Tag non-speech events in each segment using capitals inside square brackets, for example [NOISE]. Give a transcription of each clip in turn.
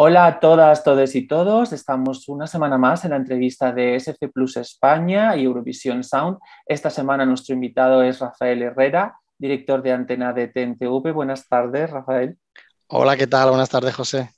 Hola a todas, todos y todos. Estamos una semana más en la entrevista de SC Plus España y Eurovisión Sound. Esta semana nuestro invitado es Rafael Herrera, director de antena de TNTV. Buenas tardes, Rafael. Hola, ¿qué tal? Buenas tardes, José.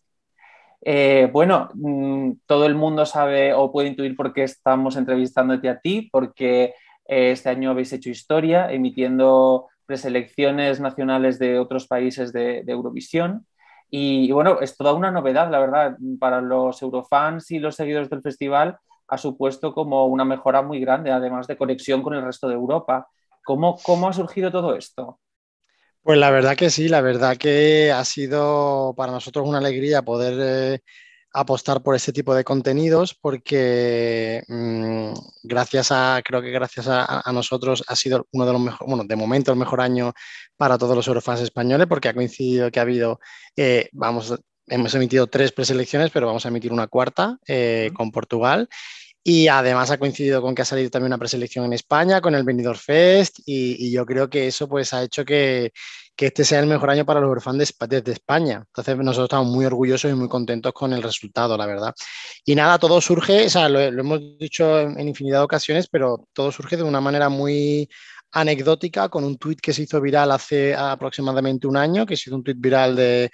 Eh, bueno, mm, todo el mundo sabe o puede intuir por qué estamos entrevistándote a ti, porque eh, este año habéis hecho historia emitiendo preselecciones nacionales de otros países de Eurovisión y, bueno, es toda una novedad, la verdad, para los eurofans y los seguidores del festival ha supuesto como una mejora muy grande, además de conexión con el resto de Europa. ¿Cómo, ha surgido todo esto? Pues la verdad que sí, la verdad que ha sido para nosotros una alegría poder... Eh, apostar por ese tipo de contenidos porque mm, gracias a, creo que gracias a, nosotros ha sido uno de los mejores, bueno, de momento el mejor año para todos los Eurofans españoles porque ha coincidido que ha habido, eh, vamos, hemos emitido tres preselecciones, pero vamos a emitir una cuarta eh, con Portugal. Y además ha coincidido con que ha salido también una preselección en España con el Benidorm Fest y, y yo creo que eso pues ha hecho que, que este sea el mejor año para los Eurofans desde de España. Entonces nosotros estamos muy orgullosos y muy contentos con el resultado, la verdad. Y nada, todo surge, o sea, lo, hemos dicho en, infinidad de ocasiones, pero todo surge de una manera muy anecdótica con un tuit que se hizo viral hace aproximadamente un año, que ha sido un tuit viral de,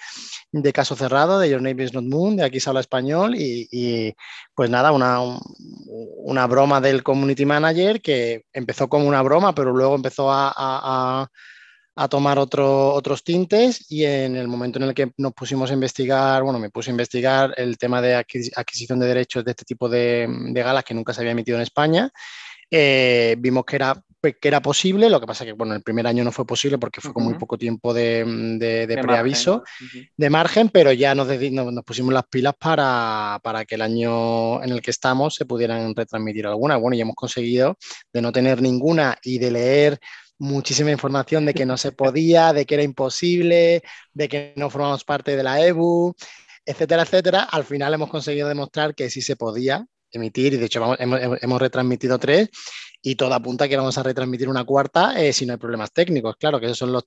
Caso Cerrado, de Your Name is Not Moon, de Aquí se habla español, y, pues nada, una, una, broma del community manager que empezó como una broma, pero luego empezó a a tomar otros tintes y en el momento en el que nos pusimos a investigar, bueno, me puse a investigar el tema de adquisición de derechos de este tipo de, galas que nunca se había emitido en España. Eh, vimos que era, pues, que era posible, lo que pasa que bueno, el primer año no fue posible porque fue con muy poco tiempo de, preaviso, de margen, pero ya nos, nos, pusimos las pilas para, para, que el año en el que estamos se pudieran retransmitir algunas. Bueno, y hemos conseguido de no tener ninguna y de leer muchísima información de que no se [LAUGHS] podía, de que era imposible, de que no formamos parte de la EBU, etcétera, etcétera. Al final hemos conseguido demostrar que sí se podía emitir y de hecho hemos, retransmitido tres y todo apunta que vamos a retransmitir una cuarta eh, si no hay problemas técnicos. Claro que esos son los,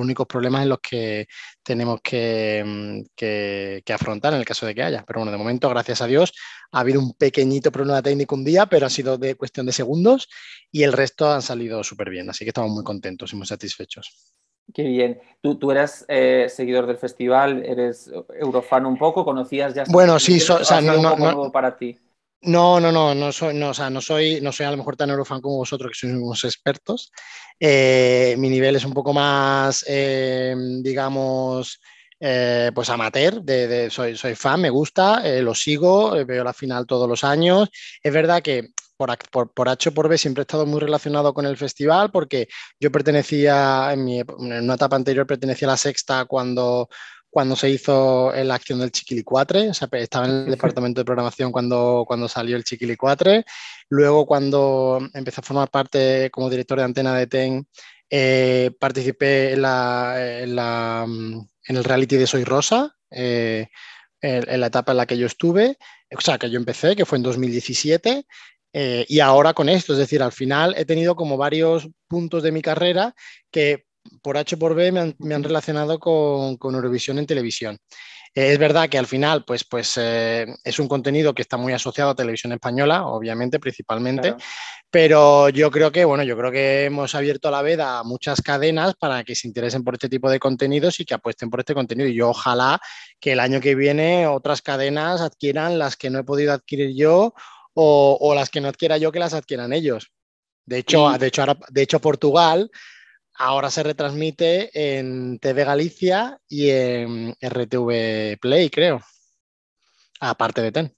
únicos problemas en los que tenemos mm, que, afrontar en el caso de que haya. Pero bueno, de momento, gracias a Dios, ha habido un pequeñito problema técnico un día, pero ha sido de cuestión de segundos y el resto han salido súper bien. Así que estamos muy contentos y muy satisfechos. Qué bien. Tú, tú eras eh, seguidor del festival, eres eurofan un poco, conocías ya. Bueno, sí, o sea, no, para ti. No, no, no, no soy, no, soy, no soy a lo mejor tan eurofan como vosotros, que sois unos expertos. Eh, mi nivel es un poco más, eh, digamos, eh, pues amateur, de, soy, soy fan, me gusta, lo sigo, veo la final todos los años. Es verdad que por, por, por, H por B siempre he estado muy relacionado con el festival porque yo pertenecía, en, en una etapa anterior pertenecía a la sexta cuando cuando se hizo la acción del Chiquilicuatre, estaba en el departamento de programación cuando, cuando salió el Chiquilicuatre, luego cuando empecé a formar parte como director de antena de TEN, eh, participé en, la, mm, en, el reality de Soy Rosa, eh, en, la etapa en la que yo estuve, o sea, que yo empecé, que fue en 2017, eh, y ahora con esto, es decir, al final he tenido como varios puntos de mi carrera que por H por B me han, relacionado con, Eurovisión en televisión. Eh, es verdad que al final, pues, pues eh, es un contenido que está muy asociado a televisión española, obviamente, principalmente, pero yo creo que, bueno, yo creo que hemos abierto la veda a muchas cadenas para que se interesen por este tipo de contenidos y que apuesten por este contenido. Y yo ojalá que el año que viene otras cadenas adquieran las que no he podido adquirir yo o, las que no adquiera yo, que las adquieran ellos. De hecho, de hecho, de hecho Portugal Ahora se retransmite en TV Galicia y en RTV Play, creo. Aparte de TEN.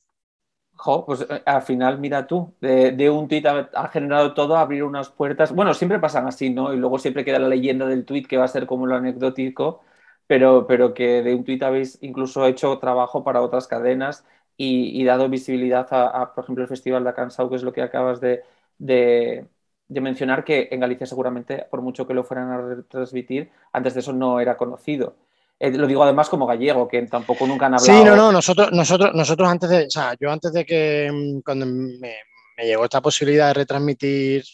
Jo, pues eh, al final, mira tú, de, un tuit ha, generado todo, abrir unas puertas. Bueno, siempre pasan así, ¿no? Y luego siempre queda la leyenda del tuit que va a ser como lo anecdótico, pero, pero que de un tuit habéis incluso hecho trabajo para otras cadenas y, dado visibilidad a, por ejemplo, el Festival de Akansau, que es lo que acabas de, de mencionar que en Galicia seguramente, por mucho que lo fueran a retransmitir antes de eso no era conocido. Eh, lo digo además como gallego, que tampoco nunca han hablado. Sí, no, no, nosotros, nosotros, nosotros antes de, o sea, yo antes de que, mm, cuando me, me llegó esta posibilidad de retransmitir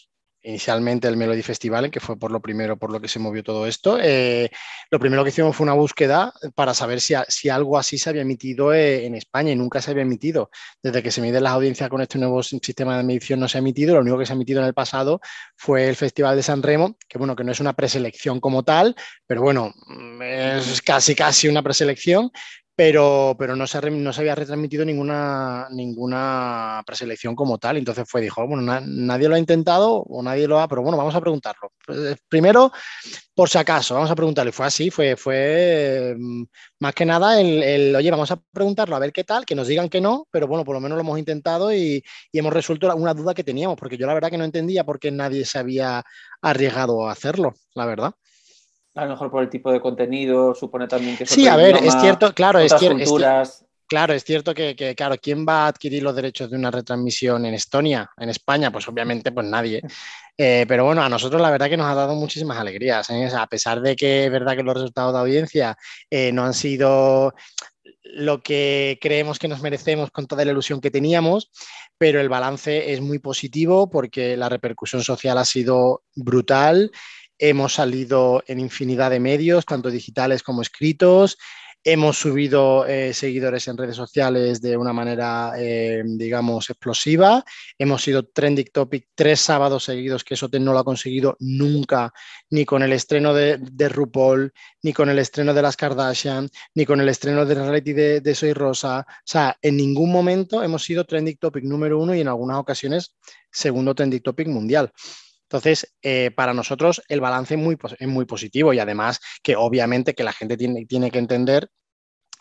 inicialmente el Melody Festival, que fue por lo primero por lo que se movió todo esto. Eh, lo primero que hicimos fue una búsqueda para saber si, si algo así se había emitido eh, en España y nunca se había emitido. Desde que se miden las audiencias con este nuevo sistema de medición no se ha emitido, lo único que se ha emitido en el pasado fue el Festival de San Remo, que bueno, que no es una preselección como tal, pero bueno, mm, es casi casi una preselección pero, pero no, se, no se había retransmitido ninguna, ninguna preselección como tal. Entonces fue, dijo, bueno, nadie lo ha intentado o nadie lo ha, pero bueno, vamos a preguntarlo. Eh, primero, por si acaso, vamos a preguntarle, fue así, fue, fue mm, más que nada el, oye, vamos a preguntarlo, a ver qué tal, que nos digan que no, pero bueno, por lo menos lo hemos intentado y, y hemos resuelto una duda que teníamos, porque yo la verdad que no entendía por qué nadie se había arriesgado a hacerlo, la verdad a lo mejor por el tipo de contenido, supone también que... sí, a ver, es cierto, claro, es, claro, es cierto que, claro, ¿quién va a adquirir los derechos de una retransmisión en Estonia, en España? Pues obviamente, pues nadie. [LAUGHS] Eh, pero bueno, a nosotros la verdad que nos ha dado muchísimas alegrías, ¿eh? a pesar de que es verdad que los resultados de audiencia eh, no han sido lo que creemos que nos merecemos con toda la ilusión que teníamos, pero el balance es muy positivo porque la repercusión social ha sido brutal hemos salido en infinidad de medios, tanto digitales como escritos. Hemos subido eh, seguidores en redes sociales de una manera, eh, digamos, explosiva. Hemos sido trending topic tres sábados seguidos, que eso no lo ha conseguido nunca, ni con el estreno de, de RuPaul, ni con el estreno de las Kardashian, ni con el estreno de reality de, de Soy Rosa. O sea, en ningún momento hemos sido trending topic número uno y en algunas ocasiones segundo trending topic mundial. Entonces, eh, para nosotros el balance es muy, positivo y además que obviamente que la gente tiene, que entender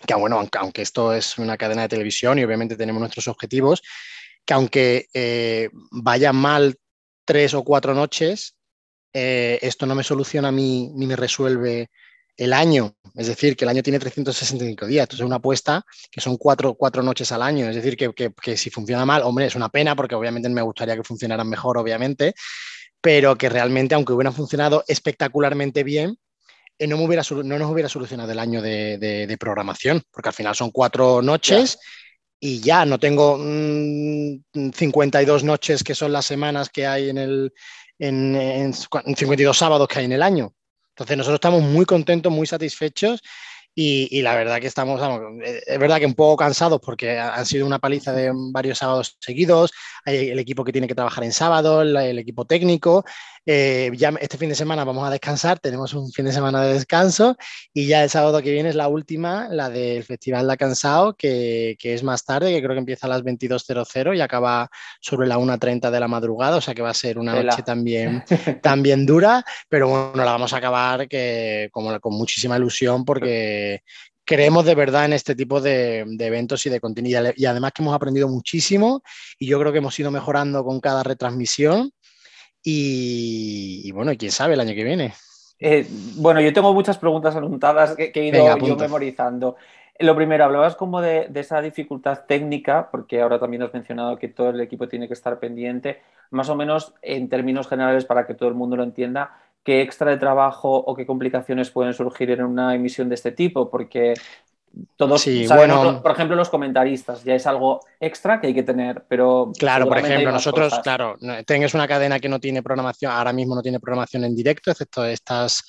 que, ah, bueno, aunque, esto es una cadena de televisión y obviamente tenemos nuestros objetivos, que aunque eh, vaya mal tres o cuatro noches, eh, esto no me soluciona a mí ni me resuelve el año. Es decir, que el año tiene 365 días. Entonces, es una apuesta que son cuatro, noches al año. Es decir, que, que si funciona mal, hombre, es una pena porque obviamente me gustaría que funcionaran mejor, obviamente pero que realmente, aunque hubieran funcionado espectacularmente bien, eh, no, nos hubiera solucionado el año de, programación, porque al final son cuatro noches. y ya no tengo 52 mm, noches que son las semanas que hay en el 52 sábados que hay en el año. Entonces nosotros estamos muy contentos, muy satisfechos y, la verdad que estamos, eh, es verdad que un poco cansados porque han sido una paliza de varios sábados seguidos, el equipo que tiene que trabajar en sábado, el, equipo técnico. Eh, ya este fin de semana vamos a descansar, tenemos un fin de semana de descanso y ya el sábado que viene es la última, la del Festival de Cansado, que, que es más tarde, que creo que empieza a las 22.00 y acaba sobre la 1.30 de la madrugada, o sea que va a ser una noche también, [LAUGHS] también dura, pero bueno, la vamos a acabar que, como, con muchísima ilusión porque eh, creemos de verdad en este tipo de, eventos y de contenido. Y además que hemos aprendido muchísimo y yo creo que hemos ido mejorando con cada retransmisión. Y, bueno, quién sabe el año que viene. Eh, bueno, yo tengo muchas preguntas anotadas que, he ido memorizando. Lo primero, hablabas como de, esa dificultad técnica, porque ahora también has mencionado que todo el equipo tiene que estar pendiente. Más o menos, en términos generales, para que todo el mundo lo entienda, qué extra de trabajo o qué complicaciones pueden surgir en una emisión de este tipo, porque todos sí, sabemos, por ejemplo, los comentaristas, ya es algo extra que hay que tener, pero... Claro, por ejemplo, nosotros, claro, tengas una cadena que no tiene programación, ahora mismo no tiene programación en directo, excepto estas...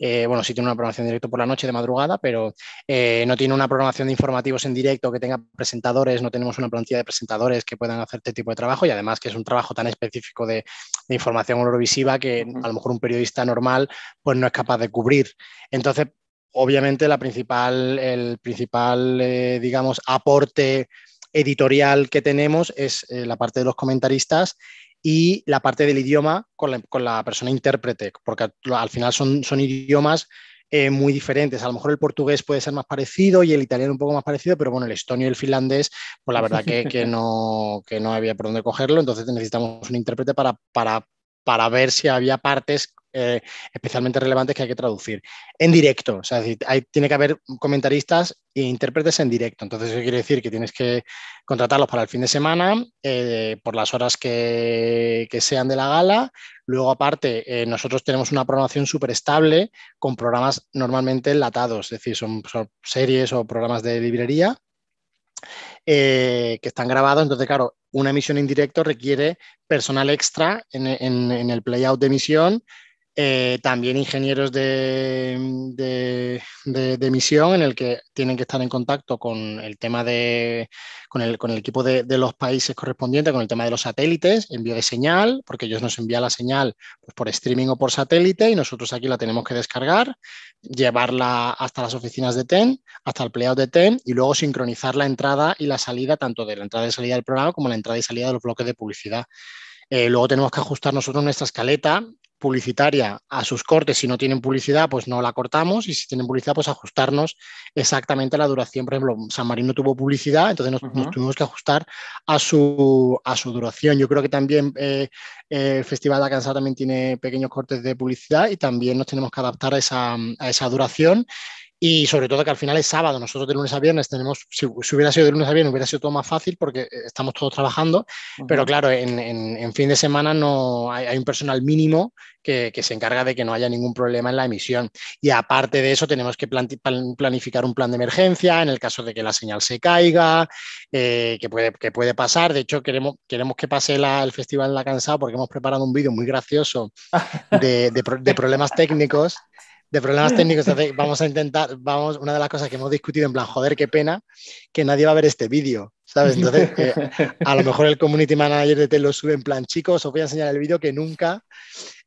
Eh, bueno, sí tiene una programación en directo por la noche de madrugada, pero eh, no tiene una programación de informativos en directo que tenga presentadores, no tenemos una plantilla de presentadores que puedan hacer este tipo de trabajo y además que es un trabajo tan específico de, de información neurovisiva que a lo mejor un periodista normal pues no es capaz de cubrir. Entonces, obviamente la principal, el principal, eh, digamos, aporte editorial que tenemos es eh, la parte de los comentaristas y la parte del idioma con la, persona intérprete, porque al final son, son idiomas eh, muy diferentes. A lo mejor el portugués puede ser más parecido y el italiano un poco más parecido, pero bueno, el estonio y el finlandés, pues la verdad que, no, que no había por dónde cogerlo, entonces necesitamos un intérprete para, para, para ver si había partes eh, especialmente relevantes que hay que traducir en directo. O sea, hay, tiene que haber comentaristas e intérpretes en directo. Entonces, eso quiere decir que tienes que contratarlos para el fin de semana, eh, por las horas que, sean de la gala. Luego, aparte, eh, nosotros tenemos una programación súper estable con programas normalmente enlatados, es decir, son, series o programas de librería. que están grabados. Entonces, claro, una emisión en directo requiere personal extra en, el en el playout de emisión, eh, también ingenieros de, misión en el que tienen que estar en contacto con el tema de, con el, equipo de, los países correspondientes, con el tema de los satélites, envío de señal, porque ellos nos envían la señal pues, por streaming o por satélite y nosotros aquí la tenemos que descargar, llevarla hasta las oficinas de TEN, hasta el playout de TEN y luego sincronizar la entrada y la salida, tanto de la entrada y salida del programa como la entrada y salida de los bloques de publicidad. Eh, luego tenemos que ajustar nosotros nuestra escaleta publicitaria a sus cortes. Si no tienen publicidad, pues no la cortamos y si tienen publicidad, pues ajustarnos exactamente a la duración. Por ejemplo, San Marino tuvo publicidad, entonces nos, tuvimos que ajustar a su, a su duración. Yo creo que también eh, el Festival de Alcanzar también tiene pequeños cortes de publicidad y también nos tenemos que adaptar a esa, a esa duración y sobre todo que al final es sábado, nosotros de lunes a viernes tenemos, si, hubiera sido de lunes a viernes hubiera sido todo más fácil porque eh, estamos todos trabajando, pero claro, en, fin de semana no hay, un personal mínimo que, se encarga de que no haya ningún problema en la emisión. Y aparte de eso, tenemos que planificar un plan de emergencia en el caso de que la señal se caiga, eh, que, puede, que puede pasar. De hecho, queremos, queremos que pase el Festival de la Cansada porque hemos preparado un vídeo muy gracioso [LAUGHS] de problemas técnicos de problemas [LAUGHS] técnicos. vamos a intentar, vamos, una de las cosas que hemos discutido en plan, joder, qué pena que nadie va a ver este vídeo, ¿sabes? Entonces, eh, a lo mejor el community manager de Tel lo sube en plan, chicos, os voy a enseñar el vídeo que nunca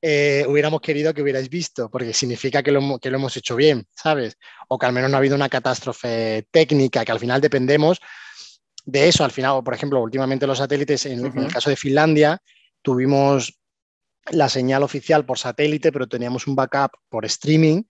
eh, hubiéramos querido que hubierais visto, porque significa que lo, que hemos hecho bien, ¿sabes? O que al menos no ha habido una catástrofe técnica, que al final dependemos de eso. Al final, por ejemplo, últimamente los satélites, en el caso de Finlandia, tuvimos la señal oficial por satélite, pero teníamos un backup por streaming.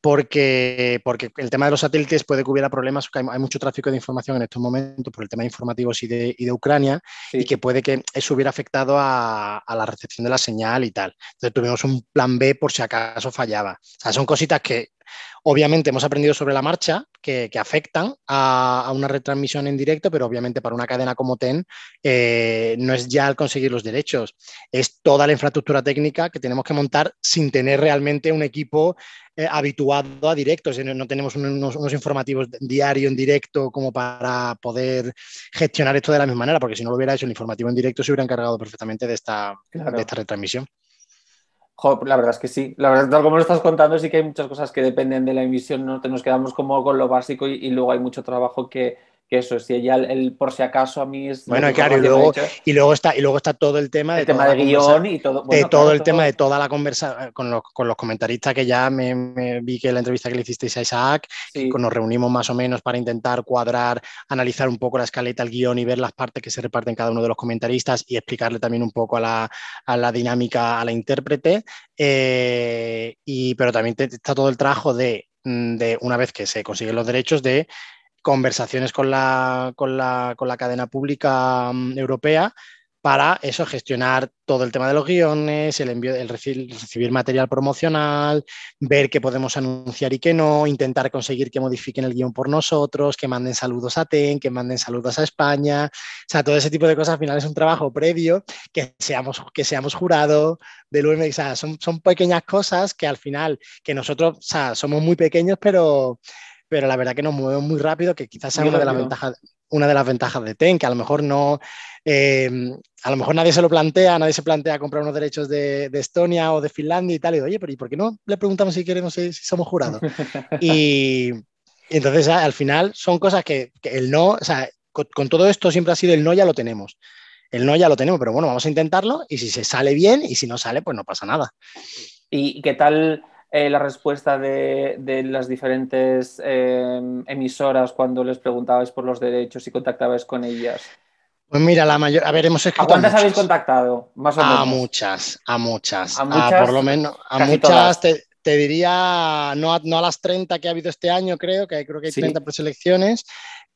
Porque, porque el tema de los satélites puede que hubiera problemas, porque hay, mucho tráfico de información en estos momentos por el tema de informativos y de, Ucrania, y que puede que eso hubiera afectado a, a, la recepción de la señal y tal. Entonces tuvimos un plan B por si acaso fallaba. O sea, son cositas que Obviamente hemos aprendido sobre la marcha que, afectan a, una retransmisión en directo, pero obviamente para una cadena como TEN eh, no es ya el conseguir los derechos, es toda la infraestructura técnica que tenemos que montar sin tener realmente un equipo eh, habituado a directos. Eh, no, tenemos unos, informativos diarios en directo como para poder gestionar esto de la misma manera, porque si no lo hubiera hecho el informativo en directo se hubiera encargado perfectamente de esta, de esta retransmisión la verdad es que sí. La verdad, tal como lo estás contando, sí que hay muchas cosas que dependen de la emisión. ¿no? Nos quedamos como con lo básico y luego hay mucho trabajo que, eso, si ella, el, por si acaso a mí es... Bueno, claro, y luego, está, y luego está todo el tema... De el tema guión y todo... de todo el tema de toda la conversación eh, con los, con los comentaristas que ya me, vi que la entrevista que le hicisteis a Isaac, nos reunimos más o menos para intentar cuadrar, analizar un poco la escaleta, el guión y ver las partes que se reparten cada uno de los comentaristas y explicarle también un poco a la, a la dinámica, a la intérprete. Eh, y, pero también está todo el trabajo de, mm, de, una vez que se consiguen los derechos, de conversaciones con la, con la, cadena pública mm, europea para eso gestionar todo el tema de los guiones, el envío, el recibir material promocional, ver qué podemos anunciar y qué no, intentar conseguir que modifiquen el guión por nosotros, que manden saludos a TEN, que manden saludos a España, o sea, todo ese tipo de cosas al final es un trabajo previo, que seamos, que seamos jurado son, son pequeñas cosas que al final, que nosotros, o sea, somos muy pequeños, pero pero la verdad que nos movemos muy rápido, que quizás sea una de, las ventajas, de las TEN, que a lo mejor no, eh, a lo mejor nadie se lo plantea, nadie se plantea comprar unos derechos de, Estonia o de Finlandia y tal, y digo, oye, pero ¿y por qué no le preguntamos si queremos, si, somos jurados? [LAUGHS] Y, entonces al final son cosas que, el no, o sea, con todo esto siempre ha sido el no ya lo tenemos el no ya lo tenemos, pero bueno, vamos a intentarlo y si se sale bien y si no sale, pues no pasa nada. ¿Y qué tal eh, la respuesta de, las diferentes em, emisoras cuando les preguntabais por los derechos y contactabais con ellas? Pues mira, la mayor. A ver, hemos escrito. ¿A cuántas habéis contactado? Más A muchas, a muchas. A ah, muchas. por lo menos, a muchas te, diría, no a, no a las 30 que ha habido este año, creo, que creo que hay 30 preselecciones.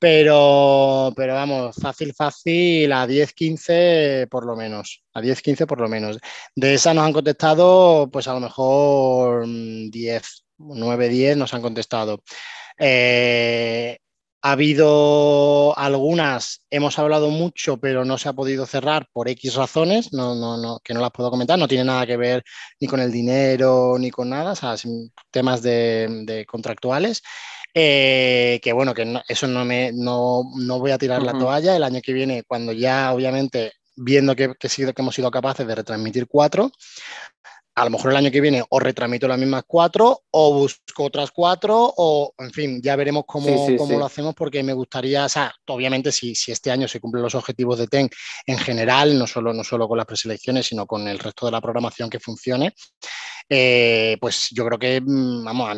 Pero, vamos, fácil, fácil, a 10-15 por lo menos, a 10-15 por lo menos. De esa nos han contestado, pues a lo mejor 10, mm, 9-10 nos han contestado. Eh, ha habido algunas, hemos hablado mucho, pero no se ha podido cerrar por X razones, no, no, no, que no las puedo comentar, no tiene nada que ver ni con el dinero ni con nada, o temas de contractuales. Eh, que bueno, que eso no, me, no, no voy a tirar la toalla. El año que viene, cuando ya obviamente viendo que, que hemos sido capaces de retransmitir cuatro, a lo mejor el año que viene o retramito las mismas cuatro o busco otras cuatro o, en fin, ya veremos cómo, cómo lo hacemos porque me gustaría, o sea, obviamente si, si, este año se cumplen los objetivos de TEN en general, no solo, no solo con las preselecciones, sino con el resto de la programación que funcione, eh, pues yo creo que, mm, vamos,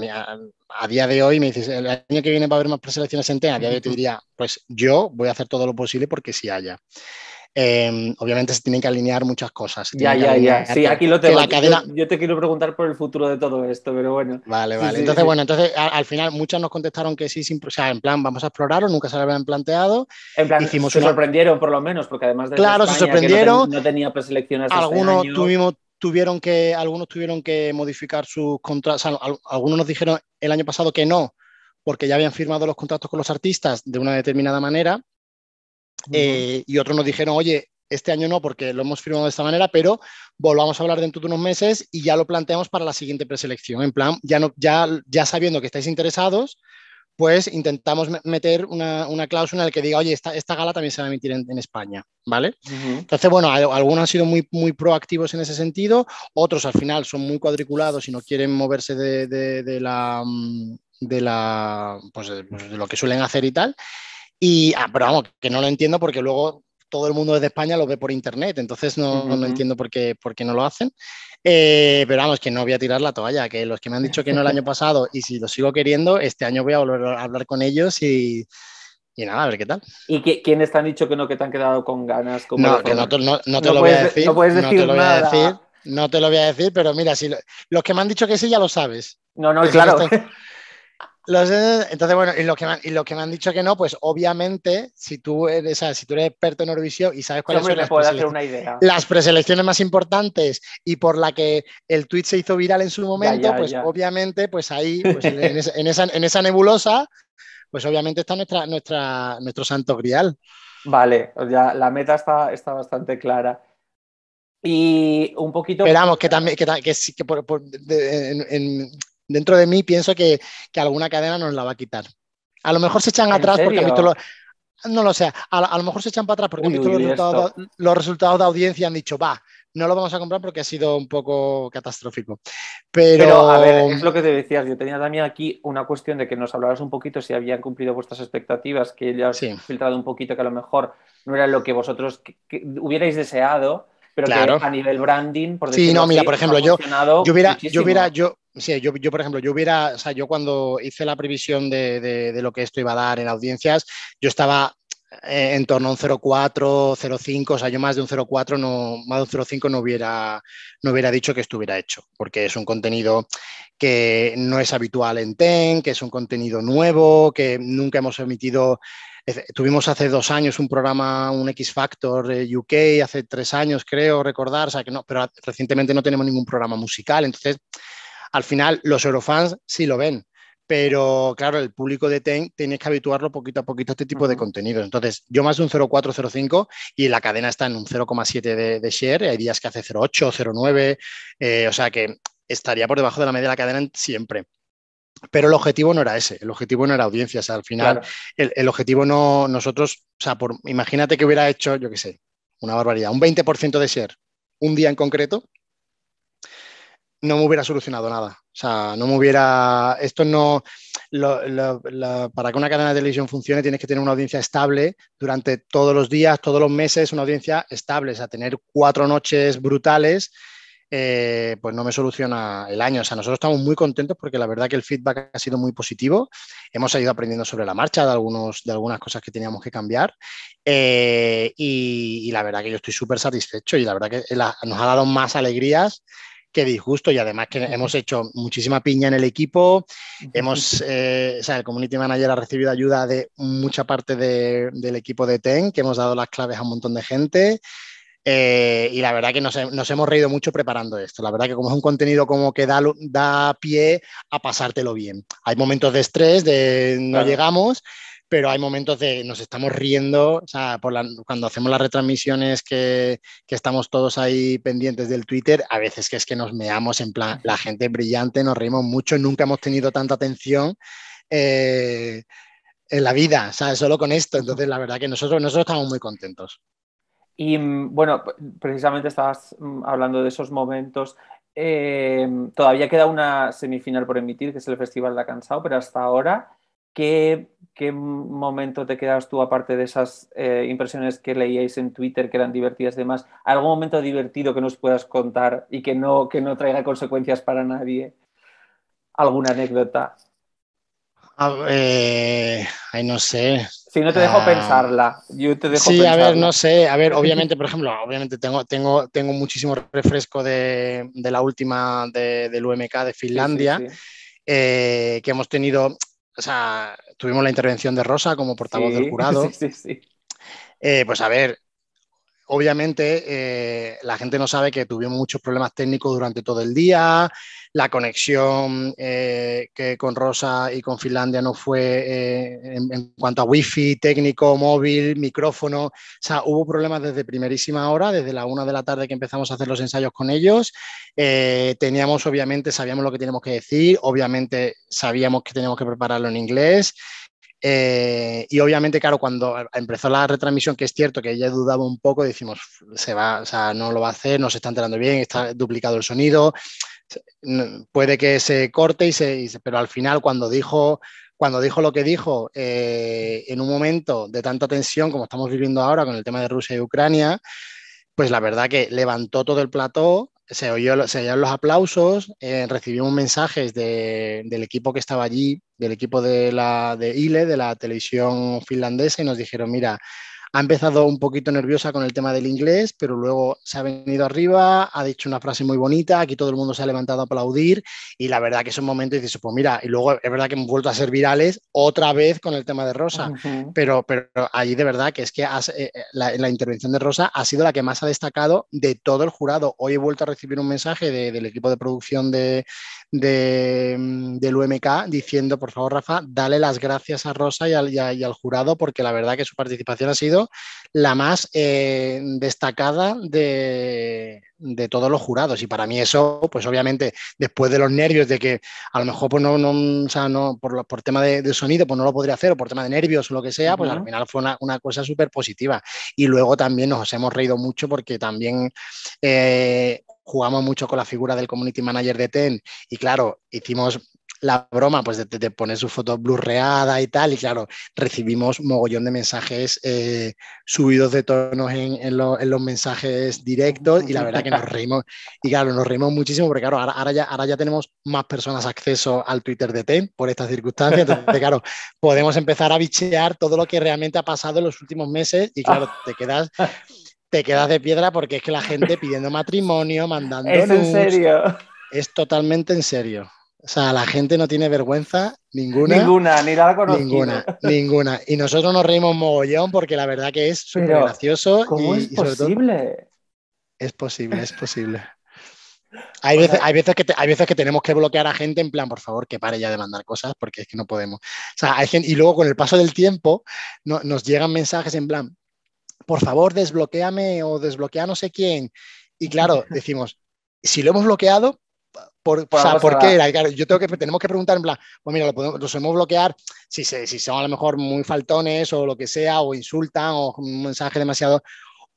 a, día de hoy me dices, el año que viene va a haber más preselecciones en TEN, a día de hoy te diría, pues yo voy a hacer todo lo posible porque si haya. Em, obviamente se tienen que alinear muchas cosas. Ya, ya, ya. Sí, aquí lo tengo. yo, te quiero preguntar por el futuro de todo esto, pero bueno. Vale, vale. entonces, bueno, entonces al final muchas nos contestaron que sí, sin, o sea, en plan, vamos a explorarlo, nunca se lo habían planteado. En plan, Hicimos se sorprendieron por lo menos, porque además de Claro, se sorprendieron. no, tenía preselecciones. Algunos tuvimos tuvieron que algunos tuvieron que modificar sus contratos, o sea, algunos nos dijeron el año pasado que no, porque ya habían firmado los contratos con los artistas de una determinada manera eh, y otros nos dijeron, oye, este año no porque lo hemos firmado de esta manera, pero volvamos a hablar dentro de unos meses y ya lo planteamos para la siguiente preselección. En plan, ya, sabiendo que estáis interesados, pues intentamos meter una, cláusula en la que diga, oye, esta, gala también se va a emitir en, España, ¿vale? Entonces, bueno, algunos han sido muy, proactivos en ese sentido, otros al final son muy cuadriculados y no quieren moverse de, la... Mm, pues, pues, de, lo que suelen hacer y tal. Y, ah, pero vamos, que no lo entiendo porque luego todo el mundo desde España lo ve por internet, entonces no, no entiendo por qué, por qué no lo hacen. Eh, pero vamos, que no voy a tirar la toalla, que los que me han dicho que no el año pasado y si lo sigo queriendo, este año voy a volver a hablar con ellos y, y nada, a ver qué tal. ¿Y qué, quiénes te han dicho que no, que te han quedado con ganas? Como no, que no, te, no, te lo voy a decir. No te lo voy a decir. No te lo voy a decir, pero mira, si los que me han dicho que sí ya lo sabes. No, no, claro entonces, bueno, y los, que me, han, dicho que no, pues obviamente, si tú eres, si tú eres experto en Eurovisión y sabes cuáles son las, preselecciones más importantes y por la que el tweet se hizo viral en su momento, pues obviamente, pues ahí, [LAUGHS] pues, en, esa, nebulosa, pues obviamente está nuestra, nuestra, nuestro santo grial. Vale, ya la meta está, está bastante clara. Y un poquito. Esperamos que también, que, que, dentro de mí pienso que, alguna cadena nos la va a quitar. A lo mejor se echan atrás porque No lo a, lo mejor se echan para atrás porque los, resultados de, audiencia han dicho, va, no lo vamos a comprar porque ha sido un poco catastrófico. Pero... a ver, es lo que te decías, yo tenía también aquí una cuestión de que nos hablaras un poquito si habían cumplido vuestras expectativas, que ya se sí. filtrado un poquito que a lo mejor no era lo que vosotros hubierais deseado pero claro. a nivel branding, por Sí, no, mira, por ejemplo, yo, yo hubiera, yo hubiera, yo, sí, yo, por ejemplo, yo hubiera, o sea, yo cuando hice la previsión de, lo que esto iba a dar en audiencias, yo estaba eh, en torno a un 0,4, 0,5, o sea, yo más de un 0,4 no, más de un 0,5 no hubiera, no hubiera dicho que estuviera hecho, porque es un contenido que no es habitual en TEN, que es un contenido nuevo, que nunca hemos emitido Tuvimos hace dos años un programa, un X Factor eh, UK, hace tres años creo recordar, que no, pero recientemente no tenemos ningún programa musical. Entonces, al final, los Eurofans sí lo ven, pero claro, el público de TEN tiene que habituarlo poquito a poquito a este tipo de contenidos. Entonces, yo más de un 04 y la cadena está en un 0,7 de, share, hay días que hace 0,8, 0,9, eh, o sea que estaría por debajo de la media de la cadena siempre. Pero el objetivo no era ese, el objetivo no era audiencias. Al final, el, objetivo no, nosotros, o sea, imagínate que hubiera hecho, yo qué sé, una barbaridad, un 20% de ser un día en concreto, no me hubiera solucionado nada. O sea, no me hubiera. Esto no. para que una cadena de televisión funcione, tienes que tener una audiencia estable durante todos los días, todos los meses, una audiencia estable. O sea, tener cuatro noches brutales eh, pues no me soluciona el año. O sea, nosotros estamos muy contentos porque la verdad que el feedback ha sido muy positivo. Hemos ido aprendiendo sobre la marcha de, algunos, de algunas cosas que teníamos que cambiar. Eh, y, la verdad que yo estoy súper satisfecho y la verdad que nos ha dado más alegrías que disgusto y además que hemos hecho muchísima piña en el equipo, hemos, eh, o sea, el community manager ha recibido ayuda de mucha parte del equipo de TEN, que hemos dado las claves a un montón de gente, eh, y la verdad que nos, hemos reído mucho preparando esto. La verdad que como es un contenido como que da, pie a pasártelo bien. Hay momentos de estrés, de no llegamos, pero hay momentos de nos estamos riendo, cuando hacemos las retransmisiones que, estamos todos ahí pendientes del Twitter, a veces que es que nos meamos en plan, la gente es brillante, nos reímos mucho, nunca hemos tenido tanta atención. Eh, en la vida, solo con esto. Entonces, la verdad que nosotros, nosotros estamos muy contentos. Y mm, bueno, precisamente estabas mm, hablando de esos momentos. Em, todavía queda una semifinal por emitir, que es el Festival de Cansado, pero hasta ahora, ¿qué, ¿qué, momento te quedas tú, aparte de esas eh, impresiones que leíais en Twitter, que eran divertidas y demás? ¿Algún momento divertido que nos puedas contar y que no, que no traiga consecuencias para nadie? ¿Alguna anécdota? Ah, eh, ay, no sé, si no te dejo ah. pensarla, yo te dejo Sí, a ver, no sé, a ver, [LAUGHS] obviamente, por ejemplo, obviamente tengo, tengo, tengo muchísimo refresco de, la última del UMK de Finlandia, eh, que hemos tenido, o sea, tuvimos la intervención de Rosa como portavoz del jurado. [LAUGHS] Sí, sí, sí. Eh, pues a ver, obviamente eh, la gente no sabe que tuvimos muchos problemas técnicos durante todo el día, la conexión eh, que con Rosa y con Finlandia no fue eh, en, cuanto a wifi, técnico, móvil, micrófono. O sea, hubo problemas desde primerísima hora, desde la una de la tarde que empezamos a hacer los ensayos con ellos. Eh, teníamos, obviamente, sabíamos lo que teníamos que decir, obviamente sabíamos que teníamos que prepararlo en inglés. y obviamente, claro, cuando empezó la retransmisión, que es cierto que ella dudaba un poco, decimos, se va, o sea, no lo va a hacer, no se está enterando bien, está duplicado el sonido, puede que se corte y se, pero al final cuando dijo cuando dijo lo que dijo eh, en un momento de tanta tensión como estamos viviendo ahora con el tema de Rusia y Ucrania pues la verdad que levantó todo el plató se, oyó, se oyeron los aplausos, eh, recibimos mensajes del equipo que estaba allí, del equipo de, de ILE, de la televisión finlandesa, y nos dijeron, mira, ha empezado un poquito nerviosa con el tema del inglés, pero luego se ha venido arriba, ha dicho una frase muy bonita, aquí todo el mundo se ha levantado a aplaudir y la verdad que es un momento y dices, pues mira, y luego es verdad que hemos vuelto a ser virales otra vez con el tema de Rosa, pero, pero de verdad que es que eh, eh, la, intervención de Rosa ha sido la que más ha destacado de todo el jurado. Hoy he vuelto a recibir un mensaje del equipo de producción de, Mm, del UMK diciendo, por favor, Rafa, dale las gracias a Rosa y al, jurado porque la verdad que su participación ha sido la más eh, destacada de, todos los jurados. Y para mí eso, pues obviamente, después de los nervios de que a lo mejor pues no, no, o por, por tema de, sonido, pues no lo podría hacer, o por tema de nervios o lo que sea, pues al final fue una, cosa súper positiva. Y luego también nos hemos reído mucho porque también eh, jugamos mucho con la figura del community manager de TEN y claro, hicimos la broma pues de, poner su foto blurreada y tal y claro, recibimos mogollón de mensajes eh, subidos de tonos en, los mensajes directos y la verdad que nos reímos y claro, nos reímos muchísimo porque claro, ahora, ya, ahora ya tenemos más personas acceso al Twitter de TEN por estas circunstancias, entonces claro, podemos empezar a bichear todo lo que realmente ha pasado en los últimos meses y claro, te quedas te quedas de piedra porque es que la gente pidiendo matrimonio, mandando. Es en serio. Es totalmente en serio. O sea, la gente no tiene vergüenza ninguna. Ninguna, ni la conozco. Ninguna, ninguna. Y nosotros nos reímos mogollón porque la verdad que es súper gracioso. ¿Cómo es posible? es posible, es posible. Hay, veces, hay, veces que hay veces que tenemos que bloquear a gente en plan, por favor, que pare ya de mandar cosas porque es que no podemos. O sea, hay y luego con el paso del tiempo nos llegan mensajes en plan, por favor, desbloqueame o desbloquea no sé quién. Y claro, [LAUGHS] decimos, si lo hemos bloqueado, por, qué yo tengo que, tenemos que preguntar en plan, pues mira, lo podemos, los bloquear si, si son a lo mejor muy faltones o lo que sea, o insultan, o un mensaje demasiado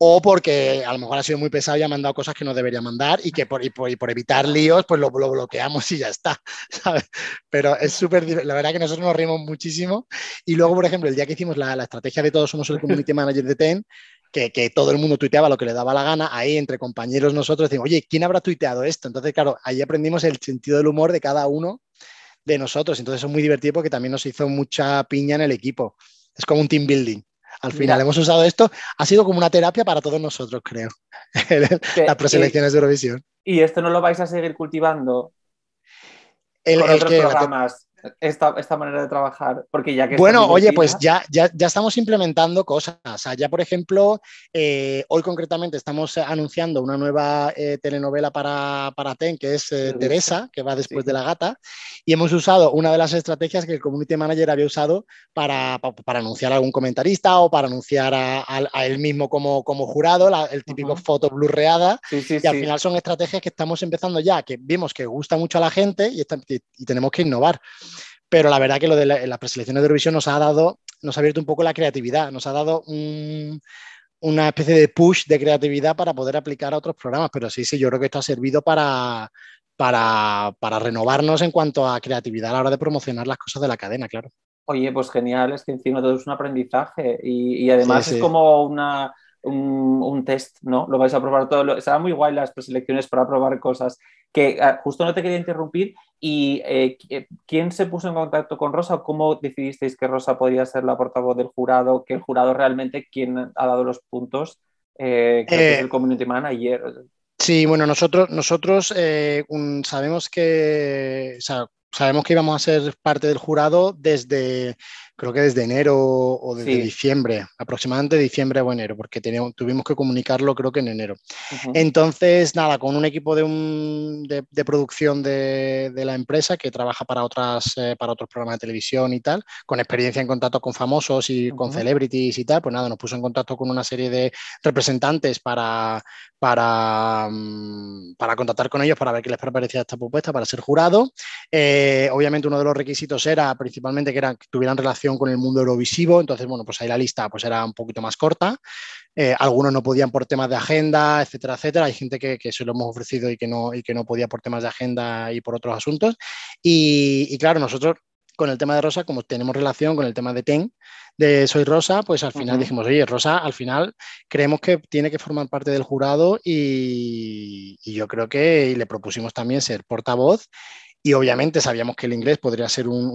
o porque a lo mejor ha sido muy pesado y ha mandado cosas que no debería mandar y que por, y por, evitar líos, pues lo, bloqueamos y ya está. [LAUGHS] ¿sabes? Pero es súper, la verdad que nosotros nos rimos muchísimo. Y luego, por ejemplo, el día que hicimos la, la estrategia de todos somos el community [LAUGHS] manager de TEN, que, que, todo el mundo tuiteaba lo que le daba la gana, ahí entre compañeros nosotros decimos, oye, ¿quién habrá tuiteado esto? Entonces, claro, ahí aprendimos el sentido del humor de cada uno de nosotros. Entonces, es muy divertido porque también nos hizo mucha piña en el equipo. Es como un team building. Al final hemos usado esto, ha sido como una terapia para todos nosotros, creo, [LAUGHS] las preselecciones de Eurovisión. ¿Y esto no lo vais a seguir cultivando el, otros programas? esta, manera de trabajar? Porque ya que bueno, oye, pues ya, ya, estamos implementando cosas. ya, por ejemplo, eh, hoy concretamente estamos anunciando una nueva eh, telenovela para, TEN, que es eh, Teresa, que va después de la gata, y hemos usado una de las estrategias que el community manager había usado para, anunciar a algún comentarista o para anunciar a, él mismo como, jurado, el típico foto blurreada. y al final son estrategias que estamos empezando ya, que vimos que gusta mucho a la gente y tenemos que innovar pero la verdad que lo de las preselecciones de Eurovisión nos ha dado, nos ha abierto un poco la creatividad, nos ha dado una especie de push de creatividad para poder aplicar a otros programas, pero sí, sí, yo creo que esto ha servido para, para, renovarnos en cuanto a creatividad a la hora de promocionar las cosas de la cadena, claro. Oye, pues genial, es que encima todo es un aprendizaje y, además es como una un, test, ¿no? Lo vais a probar todo. Lo... muy guay las preselecciones para probar cosas. Que ah, justo no te quería interrumpir. ¿Y eh, eh, quién se puso en contacto con Rosa? ¿Cómo decidisteis que Rosa podía ser la portavoz del jurado? ¿Que el jurado realmente ¿Quién ha dado los puntos? Eh, que es el community manager. Sí, bueno, nosotros, nosotros sabemos que sabemos que íbamos a ser parte del jurado desde, creo que desde enero o desde diciembre, aproximadamente diciembre o enero, porque tuvimos que comunicarlo creo que en enero. Entonces, nada, con un equipo de, producción de, la empresa que trabaja para, otras, eh, para otros programas de televisión y tal, con experiencia en contacto con famosos y con celebrities y tal, pues nada, nos puso en contacto con una serie de representantes para, para, mm, para contactar con ellos para ver qué les parecía esta propuesta para ser jurado. Eh, obviamente uno de los requisitos era principalmente que, que tuvieran relación con el mundo eurovisivo, entonces, bueno, pues ahí la lista pues era un poquito más corta, eh, algunos no podían por temas de agenda, etcétera, etcétera, hay gente que, se lo hemos ofrecido y que, no, y que no podía por temas de agenda y por otros asuntos, y, claro, nosotros con el tema de Rosa, como tenemos relación con el tema de TEN, de Soy Rosa, pues al final dijimos, oye, Rosa, al final creemos que tiene que formar parte del jurado y, yo creo que le propusimos también ser portavoz y obviamente sabíamos que el inglés podría ser un,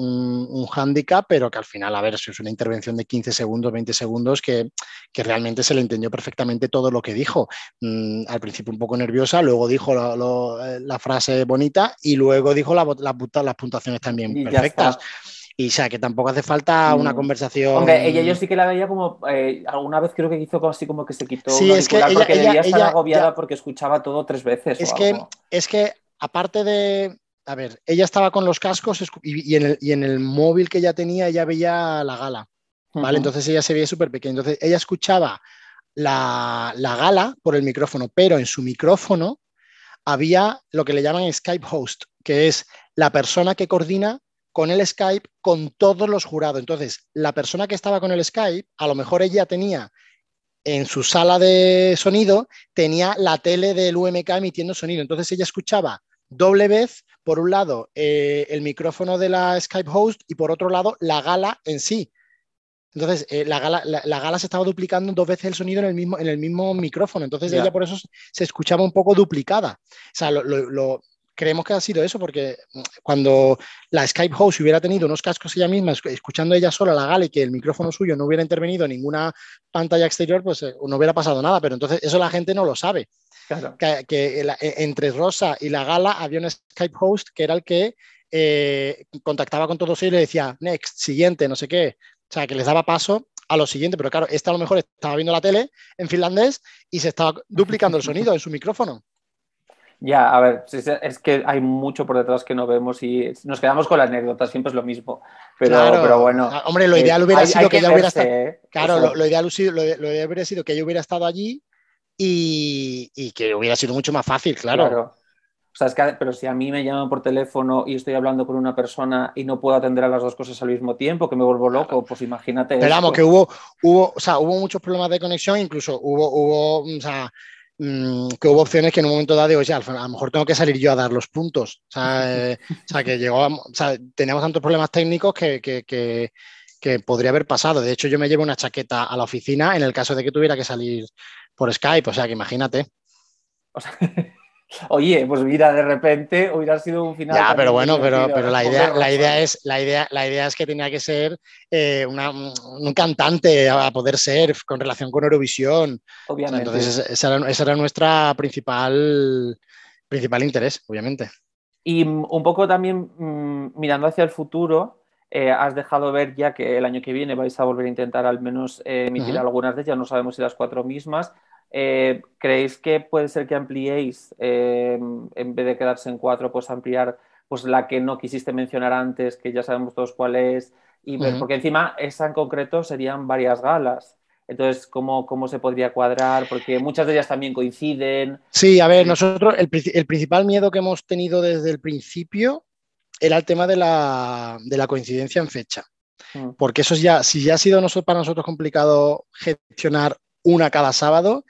un, hándicap, pero que al final, a ver, si es una intervención de 15 segundos, 20 segundos, que, que realmente se le entendió perfectamente todo lo que dijo. Mm, al principio un poco nerviosa, luego dijo eh, la frase bonita y luego dijo la, las puntuaciones también perfectas. Y o sea, que tampoco hace falta mm. una conversación. Hombre, ella yo sí que la veía como. Eh, alguna vez creo que hizo así como que se quitó. Sí, es que ella, porque debía estar agobiada porque escuchaba todo tres veces. Es, que, es que, aparte de, a ver, ella estaba con los cascos y, en, el, móvil que ella tenía ella veía la gala, ¿vale? Entonces ella se veía súper pequeña. Entonces ella escuchaba la, la, gala por el micrófono, pero en su micrófono había lo que le llaman Skype host, que es la persona que coordina con el Skype con todos los jurados. Entonces, la persona que estaba con el Skype, a lo mejor ella tenía en su sala de sonido, tenía la tele del UMK emitiendo sonido. Entonces ella escuchaba doble vez por un lado, eh, el micrófono de la Skype host y por otro lado, la gala en sí. Entonces, eh, la, gala, la, gala, se estaba duplicando dos veces el sonido en el mismo, en el mismo micrófono. Entonces, ella por eso se escuchaba un poco duplicada. O sea, lo, creemos que ha sido eso, porque mm, cuando la Skype Host hubiera tenido unos cascos ella misma, escuchando ella sola la gala y que el micrófono suyo no hubiera intervenido en ninguna pantalla exterior, pues eh, no hubiera pasado nada. Pero entonces eso la gente no lo sabe. Que, e, entre Rosa y la gala había un Skype Host que era el que eh, contactaba con todos ellos y le decía, next, siguiente, no sé qué. O sea, que les daba paso a lo siguiente, pero claro, esta a lo mejor estaba viendo la tele en finlandés y se estaba duplicando el sonido en su micrófono. Ya, a ver, es, que hay mucho por detrás que no vemos y nos quedamos con la anécdota, siempre es lo mismo. Pero, bueno. Hombre, ¿eh? lo ideal hubiera sido que, Claro, lo, ideal sido que yo hubiera estado allí y, que hubiera sido mucho más fácil, claro. O sea, es que, pero si a mí me llaman por teléfono y estoy hablando con una persona y no puedo atender a las dos cosas al mismo tiempo, que me vuelvo loco, pues imagínate. Pero que pues. hubo, hubo, hubo muchos problemas de conexión, incluso hubo, hubo, o Mm, que hubo opciones que en un momento dado digo, ya, a lo mejor tengo que salir yo a dar los puntos. O sea, [LAUGHS] eh, que llegó, o sea, teníamos tantos problemas técnicos que, podría haber pasado. De hecho, yo me llevo una chaqueta a la oficina en el caso de que tuviera que salir por Skype, o sea que imagínate. O sea, [LAUGHS] Oye, pues mira, de repente hubiera sido un final. Ya, pero bueno, pero, pero la, idea, la, idea es, la, idea, la idea es que tenía que ser eh, una, un cantante a poder ser con relación con Eurovisión. Obviamente. Entonces, esa era, nuestro nuestra principal, principal interés, obviamente. Y mm, un poco también mm, mirando hacia el futuro, eh, has dejado ver ya que el año que viene vais a volver a intentar al menos eh, emitir algunas de ellas, no sabemos si las cuatro mismas. Eh, ¿Creéis que puede ser que ampliéis, em, en vez de quedarse en cuatro, pues ampliar pues, la que no quisiste mencionar antes, que ya sabemos todos cuál es? Y Porque encima, esa en concreto serían varias galas. Entonces, ¿cómo, ¿cómo, se podría cuadrar? Porque muchas de ellas también coinciden. Sí, a ver, nosotros, el, principal miedo que hemos tenido desde el principio era el tema de la, coincidencia en fecha. Mm. Porque eso ya, si ya ha sido para nosotros complicado gestionar una cada sábado.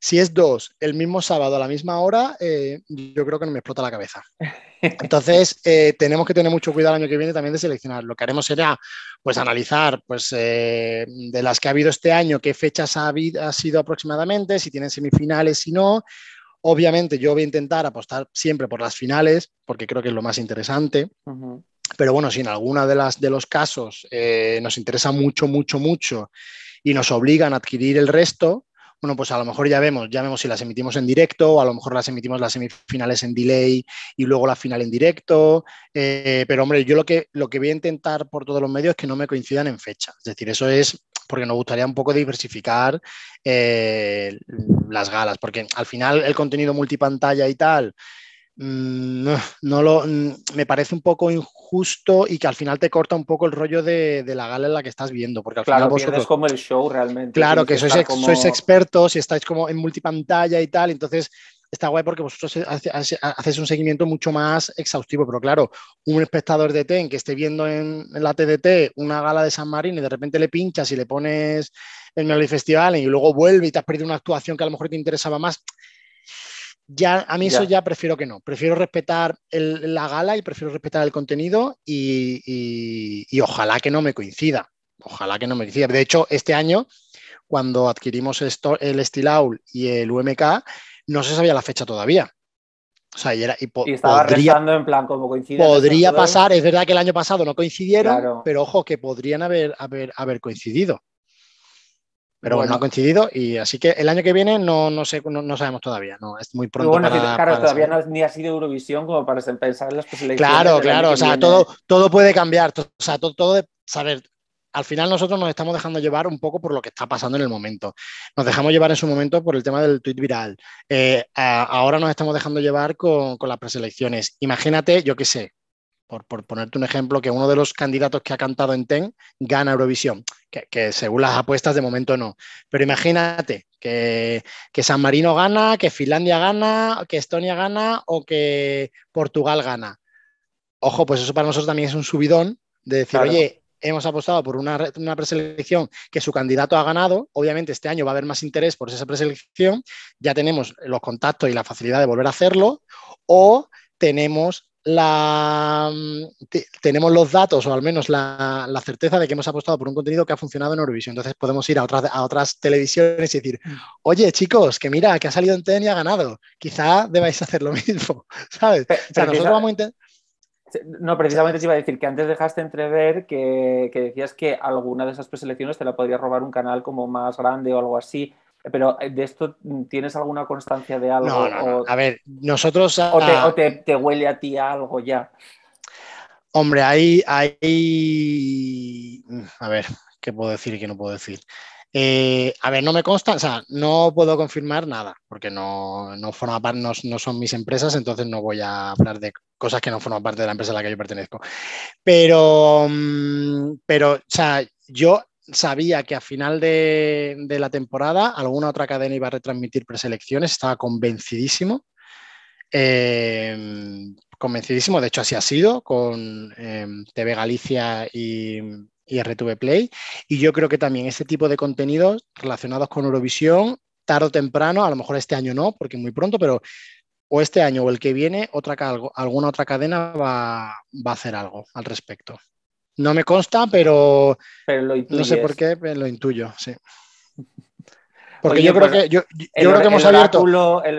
Si es dos, el mismo sábado a la misma hora, eh, yo creo que no me explota la cabeza. Entonces, [LAUGHS] eh, tenemos que tener mucho cuidado el año que viene también de seleccionar. Lo que haremos será, pues, analizar, pues, eh, de las que ha habido este año, qué fechas ha, habido, ha sido aproximadamente, si tienen semifinales, si no. Obviamente, yo voy a intentar apostar siempre por las finales, porque creo que es lo más interesante. Pero bueno, si en alguna de las de los casos nos interesa mucho, mucho, mucho y nos obligan a adquirir el resto, bueno, pues a lo mejor ya vemos, ya vemos si las emitimos en directo, o a lo mejor las emitimos las semifinales en delay y luego la final en directo. Eh, pero hombre, yo lo que, lo que voy a intentar por todos los medios es que no me coincidan en fecha. Es decir, eso es porque nos gustaría un poco diversificar eh, las galas, porque al final el contenido multipantalla y tal, Mm, no, no lo, mm, me parece un poco injusto y que al final te corta un poco el rollo de, la gala en la que estás viendo Porque al claro, final vosotros, pierdes como el show realmente. Claro, que, sois, expertos y estáis como en multipantalla y tal, entonces está guay porque vosotros hacéis un seguimiento mucho más exhaustivo, pero claro, un espectador de TEN que esté viendo en, la TDT una gala de San Marín y de repente le pinchas y le pones en el festival y luego vuelve y te has perdido una actuación que a lo mejor te interesaba más, ya, a mí eso ya prefiero que no. Prefiero respetar la gala y prefiero respetar el contenido y, y, ojalá que no me coincida. Ojalá que no me coincida. De hecho, este año, cuando adquirimos esto, el Stilaul y el UMK, no se sabía la fecha todavía. O sea, y, estaba podría, en plan como coincidía. Podría pasar, es verdad que el año pasado no coincidieron, pero ojo, que podrían haber, haber coincidido. Pero bueno, no ha coincidido y así que el año que viene no, sé, no, sabemos todavía, no, es muy pronto. claro, todavía no, ni ha sido Eurovisión como para pensar en las posibilidades. Claro, claro, o sea, todo, todo puede cambiar, o sea, todo, saber. Al final nosotros nos estamos dejando llevar un poco por lo que está pasando en el momento. Nos dejamos llevar en su momento por el tema del tuit viral. Eh, ahora nos estamos dejando llevar con, con las preselecciones. Imagínate, yo qué sé, por, ponerte un ejemplo, que uno de los candidatos que ha cantado en TEN gana Eurovisión, que, según las apuestas de momento no. Pero imagínate que, San Marino gana, que Finlandia gana, que Estonia gana o que Portugal gana. Ojo, pues eso para nosotros también es un subidón de decir, oye, hemos apostado por una, una, preselección que su candidato ha ganado. Obviamente este año va a haber más interés por esa preselección. Ya tenemos los contactos y la facilidad de volver a hacerlo. O tenemos Mm, tenemos los datos o al menos la, certeza de que hemos apostado por un contenido que ha funcionado en Eurovisión. Entonces podemos ir a otras, televisiones y decir, mm. oye chicos, que mira, que ha salido en TEN y ha ganado. Quizá debáis hacer lo [LAUGHS] mismo, ¿sabes? No, precisamente te iba a decir que antes dejaste entrever que, que, decías que alguna de esas preselecciones te la podría robar un canal como más grande o algo así. Pero eh, de esto tienes alguna constancia de algo. No, no, A ver, nosotros. O, te, huele a ti algo ya. Hombre, ahí hay. A ver, ¿qué puedo decir y qué no puedo decir? Eh, a ver, no me consta, o sea, no puedo confirmar nada, porque no, forma parte, no, no, son mis empresas, entonces no voy a hablar de cosas que no forman parte de la empresa a la que yo pertenezco. Pero, mm, pero, o sea, yo sabía que a final de, la temporada alguna otra cadena iba a retransmitir preselecciones, estaba convencidísimo. Em, convencidísimo, de hecho así ha sido con em, TV Galicia y, RTV Play. Y yo creo que también este tipo de contenidos relacionados con Eurovisión, tarde o temprano, a lo mejor este año no, porque muy pronto, pero o este año o el que viene, otra, alguna otra cadena va a hacer algo al respecto. No me consta, pero, no sé por qué, pero lo intuyo, sí. [LAUGHS] Porque yo creo pues, que yo, hemos abierto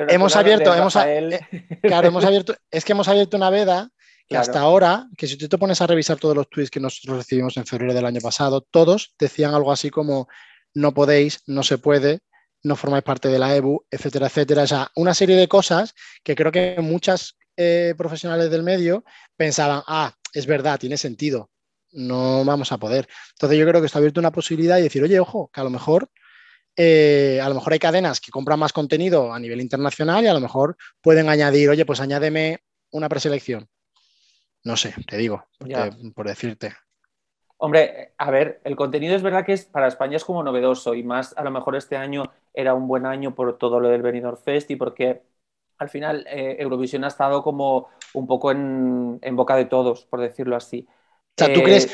hemos abierto hemos eh, claro, hemos abierto es que hemos abierto una veda [LAUGHS] que hasta ahora, que si tú te pones a revisar todos los tweets que nosotros recibimos en febrero del año pasado, todos decían algo así como no podéis, no se puede, no formáis parte de la EBU, etcétera, etcétera. O sea, una serie de cosas que creo que muchas eh, profesionales del medio pensaban, ah, es verdad, tiene sentido, no vamos a poder. Entonces yo creo que está abierto una posibilidad y decir, oye, ojo, que a lo mejor eh, a lo mejor hay cadenas que compran más contenido a nivel internacional y a lo mejor pueden añadir, oye, pues añádeme una preselección. No sé, te digo, por decirte. Hombre, a ver, el contenido es verdad que es, para España es como novedoso y más a lo mejor este año era un buen año por todo lo del Benidorm Fest y porque al final eh, Eurovisión ha estado como un poco en boca de todos, por decirlo así. O sea, eh, ¿tú, crees,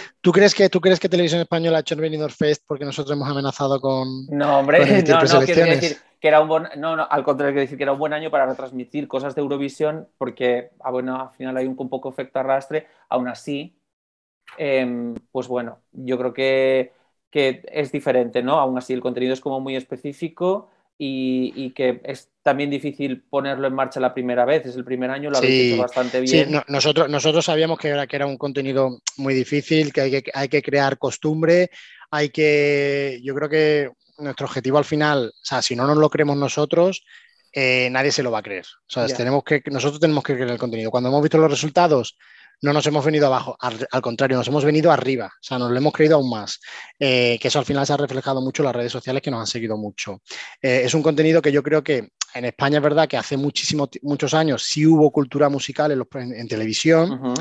que, ¿tú crees que Televisión Española ha hecho el Benidorm Fest porque nosotros hemos amenazado con. No, hombre, [LAUGHS] no, no, quiero decir que era un No, al contrario, quiero decir que era un buen año para retransmitir cosas de Eurovisión porque, ah, bueno, al final hay un, poco efecto arrastre. Aún así, em, pues bueno, yo creo que, que es diferente, ¿no? Aún así, el contenido es como muy específico y, que es también difícil ponerlo en marcha la primera vez, es el primer año, lo habéis hecho bastante bien. Sí, nosotros, nosotros sabíamos que era, que era un contenido muy difícil, que hay, que crear costumbre, hay que, yo creo que nuestro objetivo al final, o sea, si no nos lo creemos nosotros, eh, nadie se lo va a creer. O sea, tenemos que, nosotros tenemos que creer el contenido. Cuando hemos visto los resultados, no nos hemos venido abajo, al, contrario, nos hemos venido arriba, o sea, nos lo hemos creído aún más, eh, que eso al final se ha reflejado mucho en las redes sociales que nos han seguido mucho. Eh, es un contenido que yo creo que en España es verdad que hace muchísimos muchos años sí hubo cultura musical en, televisión.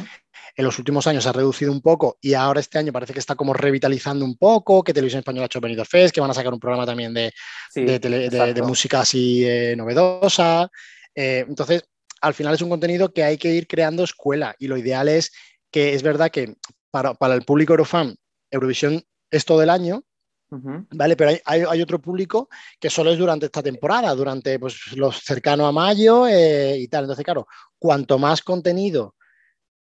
en los últimos años se ha reducido un poco y ahora este año parece que está como revitalizando un poco, que Televisión Española ha hecho Benito Fest, que van a sacar un programa también de, música así eh, novedosa. entonces, al final es un contenido que hay que ir creando escuela y lo ideal es que es verdad que para, el público Eurofan, Eurovisión es todo el año, ¿vale? Pero hay, otro público que solo es durante esta temporada, durante pues, los cercanos a mayo eh, y tal. Entonces, claro, cuanto más contenido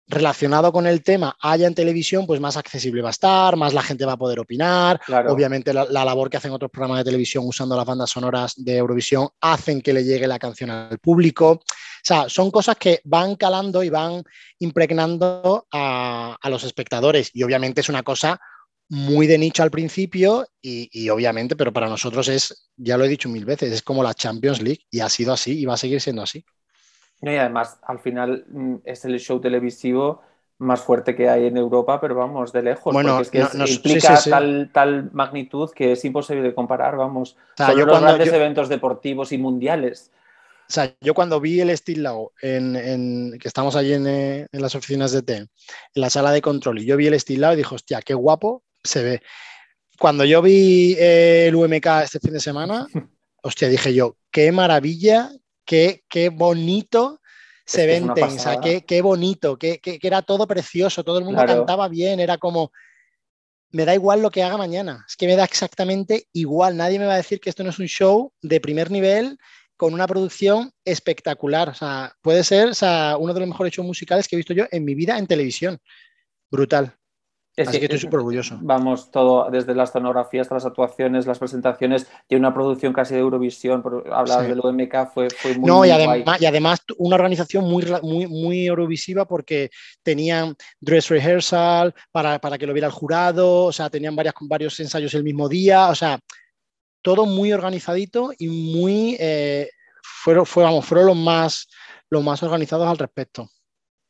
relacionado con el tema haya en televisión, pues más accesible va a estar, más la gente va a poder opinar. Obviamente la, labor que hacen otros programas de televisión usando las bandas sonoras de Eurovisión hacen que le llegue la canción al público. O sea, son cosas que van calando y van impregnando a, los espectadores. Y obviamente es una cosa muy de nicho al principio y, obviamente, pero para nosotros es, ya lo he dicho mil veces, es como la Champions League y ha sido así y va a seguir siendo así. No, y además, al final mm, es el show televisivo más fuerte que hay en Europa, pero vamos, de lejos, bueno, porque es que Tal, tal, magnitud que es imposible de comparar, vamos, o sea, yo los grandes eventos deportivos y mundiales. O sea, yo cuando vi el Steel en, que estamos allí en, las oficinas de T, e en la sala de control, y yo vi el Steel y dije, hostia, qué guapo se ve. Cuando yo vi eh, el UMK este fin de semana, [LAUGHS] hostia, dije yo, qué maravilla, qué, bonito se ven qué, qué, bonito, que era todo precioso, todo el mundo cantaba bien, era como, me da igual lo que haga mañana, es que me da exactamente igual, nadie me va a decir que esto no es un show de primer nivel con una producción espectacular, o sea, puede ser uno de los mejores shows musicales que he visto yo en mi vida en televisión, brutal. Así que, estoy súper orgulloso. Vamos, todo, desde las tonografías, las actuaciones, las presentaciones, Y una producción casi de Eurovisión, hablar del OMK fue, fue muy. No, y, además, una organización muy, muy, muy eurovisiva porque tenían dress rehearsal para, que lo viera el jurado, o sea, tenían varias, varios ensayos el mismo día, o sea, todo muy organizadito y muy. Eh, fueron, fueron los más, los más organizados al respecto.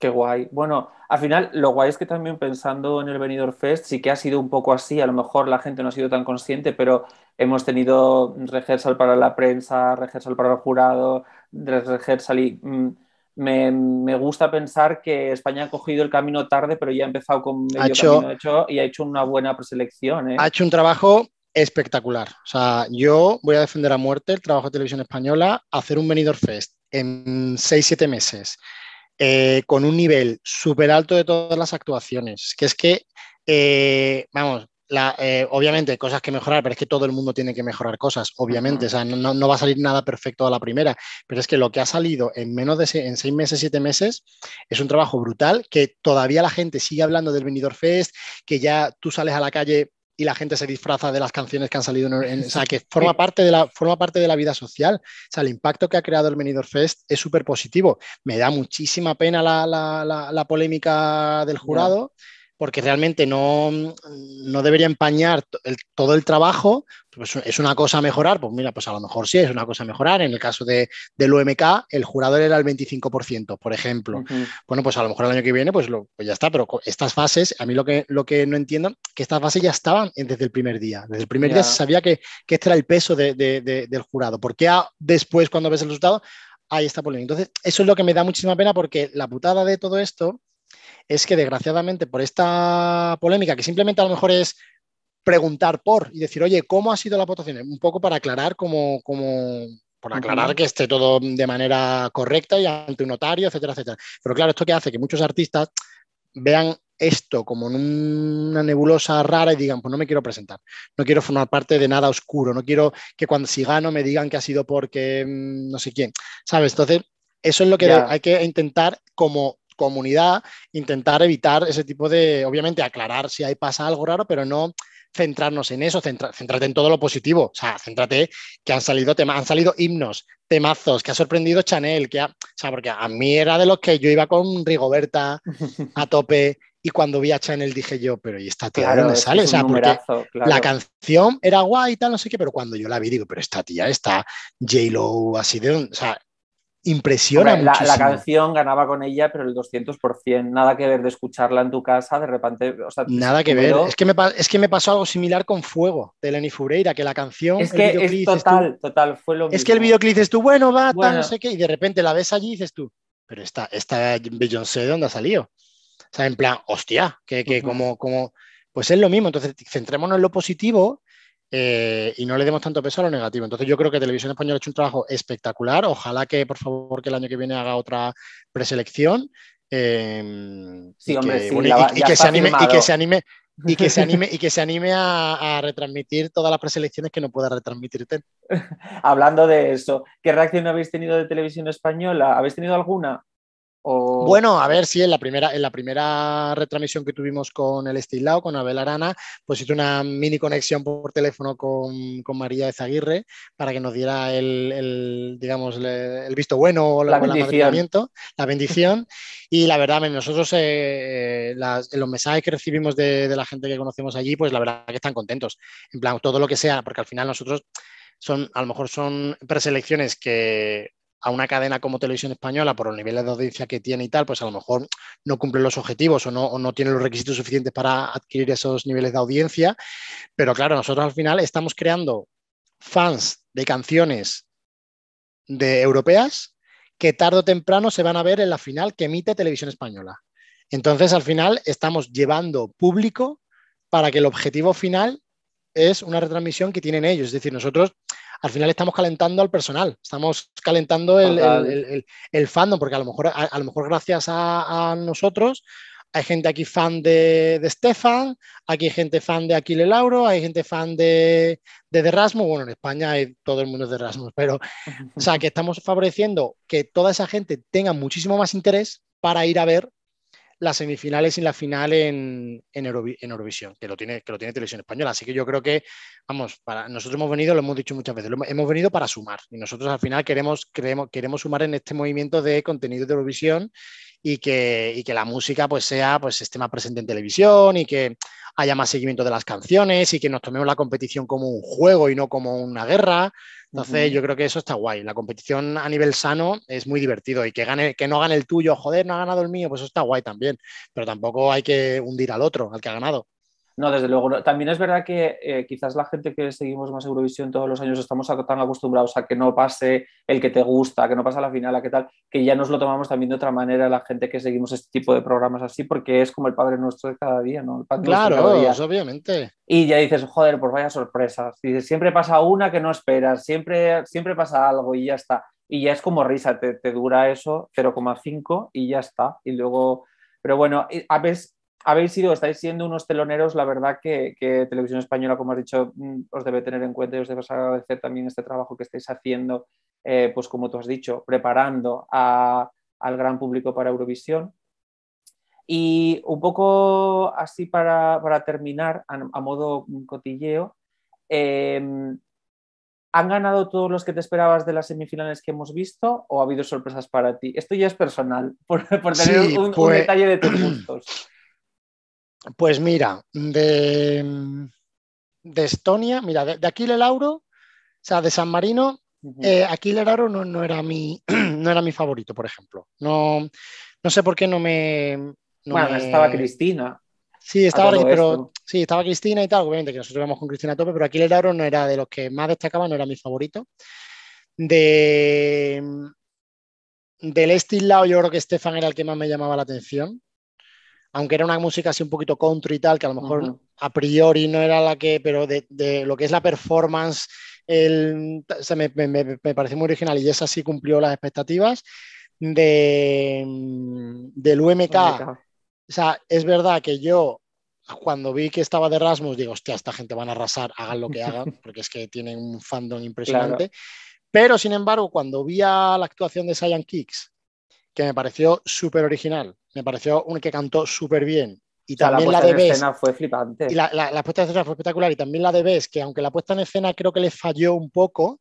Qué guay. Bueno, al final lo guay es que también pensando en el Benidorm Fest sí que ha sido un poco así, a lo mejor la gente no ha sido tan consciente, pero hemos tenido rehearsal para la prensa, rehearsal para el jurado, rehearsal y mm, me, me, gusta pensar que España ha cogido el camino tarde, pero ya ha empezado con medio ha hecho, camino hecho y ha hecho una buena preselección. ¿eh? Ha hecho un trabajo espectacular. O sea, yo voy a defender a muerte el trabajo de Televisión Española, hacer un Benidorm Fest en 6-7 meses eh, con un nivel súper alto de todas las actuaciones. Que es que, eh, vamos, la, eh, obviamente cosas que mejorar, pero es que todo el mundo tiene que mejorar cosas, obviamente. O sea, no, va a salir nada perfecto a la primera, pero es que lo que ha salido en menos de en seis meses, siete meses, es un trabajo brutal que todavía la gente sigue hablando del Venidor Fest, que ya tú sales a la calle y la gente se disfraza de las canciones que han salido. En, o sea, que forma parte, de la, forma parte de la vida social. O sea, el impacto que ha creado el Menidor Fest es súper positivo. Me da muchísima pena la, la, polémica del jurado porque realmente no, debería empañar todo el trabajo. Pues es una cosa a mejorar, pues mira, pues a lo mejor sí es una cosa a mejorar. En el caso del UMK, el jurado era el 25%, por ejemplo. Bueno, pues a lo mejor el año que viene, pues, pues ya está, pero estas fases, a mí lo que, lo que no entiendo, que estas fases ya estaban desde el primer día. Desde el primer día se sabía que, este era el peso del jurado. porque después, cuando ves el resultado, ahí está polémica? Entonces, eso es lo que me da muchísima pena porque la putada de todo esto es que desgraciadamente por esta polémica, que simplemente a lo mejor es preguntar por y decir, oye, ¿cómo ha sido la votación? Un poco para aclarar como, como aclarar que esté todo de manera correcta y ante un notario, etcétera, etcétera. Pero claro, esto que hace que muchos artistas vean esto como en una nebulosa rara y digan, pues no me quiero presentar, no quiero formar parte de nada oscuro, no quiero que cuando si gano me digan que ha sido porque mm, no sé quién, ¿sabes? Entonces, eso es lo que hay que intentar como comunidad, intentar evitar ese tipo de, obviamente, aclarar si ahí pasa algo raro, pero no centrarnos en eso, centra, en todo lo positivo, o sea, céntrate que han salido temas, han salido himnos, temazos, que ha sorprendido Chanel, que ha, o sea, porque a mí era de los que yo iba con Rigoberta [LAUGHS] a tope y cuando vi a Chanel dije yo, pero ¿y esta tía dónde sale? O sea, la canción era guay y tal, no sé qué, pero cuando yo la vi digo, pero esta tía, está J-Lo, así de... O Impresiona La, canción ganaba con ella, pero el 200%. Nada que ver de escucharla en tu casa, de repente. nada que ver. Es que, me, es que me pasó algo similar con Fuego, de Lenny Fureira, que la canción. Es que es total, total. Fue lo mismo. Es que el videoclip dices tú, bueno, va, no sé qué, y de repente la ves allí y dices tú, pero está esta Beyoncé, ¿de dónde ha salido? O sea, en plan, hostia, que, como, como. Pues es lo mismo. Entonces, centrémonos en lo positivo eh, y no le demos tanto peso a lo negativo. Entonces yo creo que Televisión Española ha hecho un trabajo espectacular. Ojalá que, por favor, que el año que viene haga otra preselección. y que se anime y que se anime y que se anime a, a retransmitir todas las preselecciones que no pueda retransmitirte. [LAUGHS] Hablando de eso, ¿qué reacción habéis tenido de televisión española? ¿Habéis tenido alguna? Bueno, a ver, si en la primera, en la primera retransmisión que tuvimos con el Estilado, con Abel Arana, pues hice una mini conexión por teléfono con, con María Zaguirre para que nos diera el, el digamos, el, visto bueno o la, la bendición. La bendición. y la verdad, nosotros eh, los mensajes que recibimos de, de la gente que conocemos allí, pues la verdad que están contentos. En plan, todo lo que sea, porque al final nosotros son, a lo mejor son preselecciones que a una cadena como Televisión Española, por los niveles de audiencia que tiene y tal, pues a lo mejor no cumple los objetivos o no, no tiene los requisitos suficientes para adquirir esos niveles de audiencia. Pero claro, nosotros al final estamos creando fans de canciones de europeas que tarde o temprano se van a ver en la final que emite Televisión Española. Entonces, al final, estamos llevando público para que el objetivo final es una retransmisión que tienen ellos. Es decir, nosotros al final estamos calentando al personal, estamos calentando el, el, fandom, porque a lo mejor, a, lo mejor gracias a, nosotros hay gente aquí fan de, Stefan, aquí hay gente fan de Aquile Lauro, hay gente fan de, de, bueno, en España hay, todo el mundo es de Rasmus, pero o sea, que estamos favoreciendo que toda esa gente tenga muchísimo más interés para ir a ver las semifinales y la final en, en, Eurovisión, que lo, tiene, que lo tiene Televisión Española. Así que yo creo que, vamos, para, nosotros hemos venido, lo hemos dicho muchas veces, hemos, venido para sumar. Y nosotros al final queremos, queremos sumar en este movimiento de contenido de Eurovisión y que, que, la música pues sea pues esté más presente en televisión y que haya más seguimiento de las canciones y que nos tomemos la competición como un juego y no como una guerra. Entonces yo creo que eso está guay. La competición a nivel sano es muy divertido y que gane, que no gane el tuyo, joder, no ha ganado el mío, pues eso está guay también. Pero tampoco hay que hundir al otro, al que ha ganado. No, desde luego. También es verdad que eh, quizás la gente que seguimos más Eurovisión todos los años estamos tan acostumbrados a que no pase el que te gusta, que no pase la final, a qué tal, que ya nos lo tomamos también de otra manera la gente que seguimos este tipo de programas así, porque es como el Padre Nuestro de cada día, ¿no? El padre claro, obviamente. Y ya dices, joder, pues vaya sorpresas. Dices, siempre pasa una que no esperas, siempre, siempre pasa algo y ya está. Y ya es como risa, te, te dura eso 0,5 y ya está. Y luego... Pero bueno, a veces habéis sido, estáis siendo unos teloneros, la verdad que, Televisión Española, como has dicho, mm, os debe tener en cuenta y os debe agradecer también este trabajo que estáis haciendo, eh, pues como tú has dicho, preparando al gran público para Eurovisión. Y un poco así para, terminar, a, modo cotilleo, em, ¿han ganado todos los que te esperabas de las semifinales que hemos visto o ha habido sorpresas para ti? Esto ya es personal, [LAUGHS] por, tener un, un detalle de tus gustos. Pues mira, de, Estonia, mira, de, Aquile Lauro, o sea, de San Marino, eh, Aquile Lauro no, era mi, [CLEARS THROAT] no era mi favorito, por ejemplo. No, sé por qué no me. bueno, estaba Cristina. Sí, estaba, Cristina y tal, obviamente que nosotros íbamos con Cristina a tope, pero Aquile Lauro no era de los que más destacaba, no era mi favorito. De, del lado yo creo que Estefan era el que más me llamaba la atención aunque era una música así un poquito country y tal, que a lo mejor a priori no era la que, pero de, lo que es la performance, el, me, parece pareció muy original y esa sí cumplió las expectativas. De, mm, del UMK, o sea, es verdad que yo cuando vi que estaba de Rasmus, digo, hostia, esta gente van a arrasar, hagan lo que [LAUGHS] hagan, porque es que tienen un fandom impresionante. Pero, sin embargo, cuando vi a la actuación de Saiyan Kicks que me pareció súper original, me pareció un que cantó súper bien. Y también la, de Bess. fue flipante. Y la, la, puesta en escena fue espectacular. Y también la de Bess, que aunque la puesta en escena creo que le falló un poco,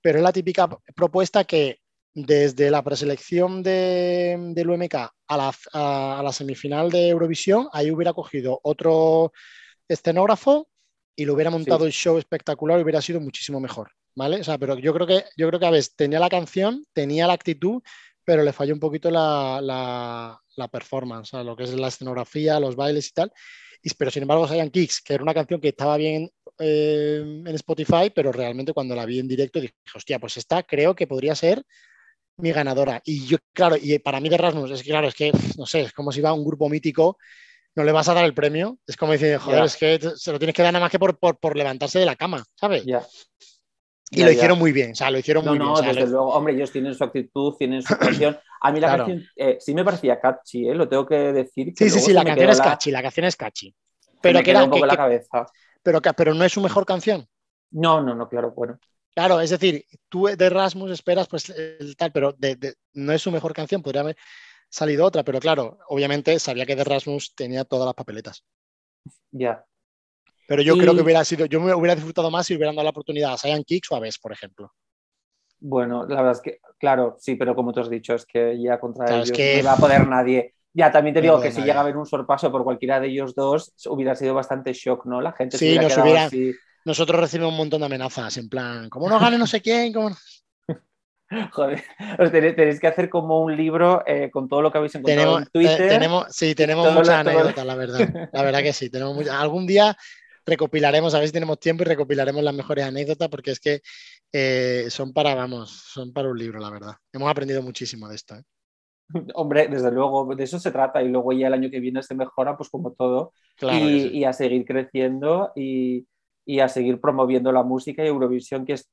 pero es la típica propuesta que desde la preselección del UMK a la, semifinal de Eurovisión, ahí hubiera cogido otro escenógrafo y lo hubiera montado el show espectacular y hubiera sido muchísimo mejor. ¿Vale? pero yo creo que, yo creo que a veces tenía la canción, tenía la actitud, pero le falló un poquito la, la, performance, lo que es la escenografía, los bailes y tal. Y, pero sin embargo, Saiyan Kicks, que era una canción que estaba bien eh, en Spotify, pero realmente cuando la vi en directo dije, hostia, pues esta creo que podría ser mi ganadora. Y yo, claro, y para mí de Rasmus, es que claro, es que, no sé, es como si va a un grupo mítico, no le vas a dar el premio. Es como decir, joder, es que se lo tienes que dar nada más que por, por, levantarse de la cama, ¿sabes? Ya. Y lo hicieron muy bien, o sea, lo hicieron muy bien. No, no, desde luego, hombre, ellos tienen su actitud, tienen su canción. A mí la canción eh, sí me parecía catchy, eh, lo tengo que decir. sí, sí, sí, la canción es catchy, la canción es catchy. Pero que un poco la cabeza. Pero, no es su mejor canción. No, no, no, claro, bueno. Claro, es decir, tú de Rasmus esperas pues el tal, pero no es su mejor canción, podría haber salido otra, pero claro, obviamente sabía que de Rasmus tenía todas las papeletas. Ya. Pero yo creo que hubiera sido, yo me hubiera disfrutado más si hubieran dado la oportunidad a Sian Kicks o a por ejemplo. Bueno, la verdad es que, claro, sí, pero como tú has dicho, es que ya contra ellos no va a poder nadie. Ya, también te digo que si llega a haber un sorpaso por cualquiera de ellos dos, hubiera sido bastante shock, ¿no? La gente se sí, nos hubiera... Nosotros recibimos un montón de amenazas, en plan, ¿Cómo no gane no sé quién, [LAUGHS] Joder, tenéis, que hacer como un libro eh, con todo lo que habéis encontrado en Twitter. tenemos, sí, tenemos muchas anécdotas, la verdad. La verdad que sí. Tenemos muchas. Algún día recopilaremos, a ver si tenemos tiempo y recopilaremos las mejores anécdotas, porque es que eh, son para, vamos, son para un libro, la verdad. Hemos aprendido muchísimo de esto. ¿eh? [LAUGHS] Hombre, desde luego, de eso se trata y luego ya el año que viene se mejora, pues como todo, y, a seguir creciendo y, y, a seguir promoviendo la música y Eurovisión, que es,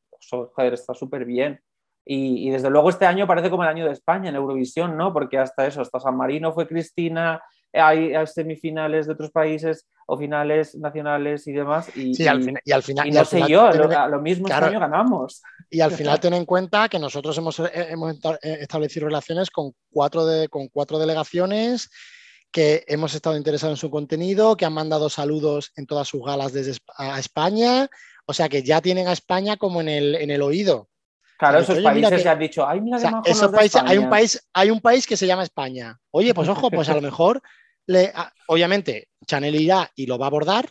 está súper bien. Y, desde luego este año parece como el año de España en Eurovisión, ¿no? Porque hasta eso, hasta San Marino fue Cristina, hay semifinales de otros países, o finales nacionales y demás. Y, al, final. no sé yo, lo, mismo este año ganamos. Y al final [LAUGHS] ten en cuenta que nosotros hemos, eh, eh, establecido relaciones con cuatro, con cuatro delegaciones que hemos estado interesados en su contenido, que han mandado saludos en todas sus galas desde a España, o sea que ya tienen a España como en el, en el oído. Claro, esos países que, han dicho, esos hay, un país, hay un país que se llama España. Oye, pues ojo, pues a lo [LAUGHS] mejor obviamente Chanel irá y lo va a abordar,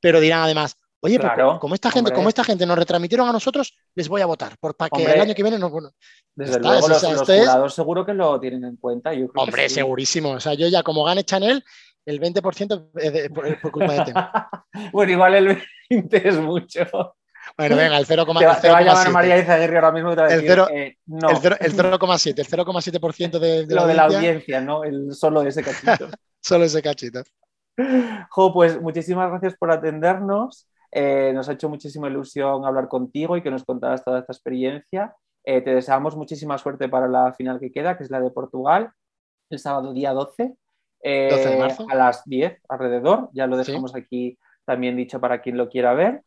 pero dirán además, oye, claro, como, esta gente, como esta gente nos retransmitieron a nosotros, les voy a votar, por, para que el año que viene nos... Bueno, desde luego, los, este seguro que lo tienen en cuenta. hombre, segurísimo. O sea, yo ya como gane Chanel, el 20% es eh, por, culpa de tema. [LAUGHS] bueno, igual el 20 es mucho. Bueno, venga, el 0,7. [LAUGHS] Te, va a llamar María ahora mismo el 0,7%, eh, el 0,7% de, Lo de la audiencia, ¿no? El solo ese cachito. [LAUGHS] Solo ese cachito. Jo, pues muchísimas gracias por atendernos. Eh, nos ha hecho muchísima ilusión hablar contigo y que nos contaras toda esta experiencia. Eh, te deseamos muchísima suerte para la final que queda, que es la de Portugal, el sábado día 12, eh, de marzo. a las 10 alrededor. Ya lo dejamos aquí también dicho para quien lo quiera ver.